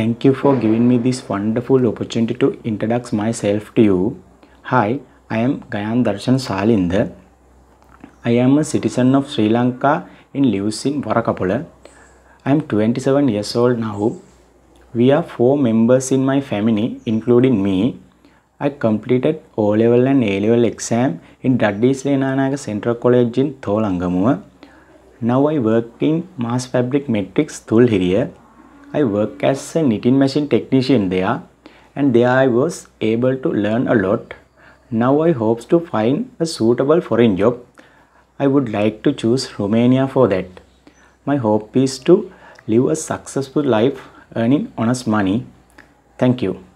Thank you for giving me this wonderful opportunity to introduce myself to you. Hi, I am Gayan Darshan Salinda. I am a citizen of Sri Lanka and lives in Varakapula. I am 27 years old now. We are four members in my family, including me. I completed O level and A level exam in Daddy's Lenanaga Central College in Tholangamuwa. Now I work in Mass Fabric Matrix Thulhiriya. I work as a knitting machine technician there and there I was able to learn a lot. Now I hopes to find a suitable foreign job. I would like to choose Romania for that. My hope is to live a successful life earning honest money. Thank you.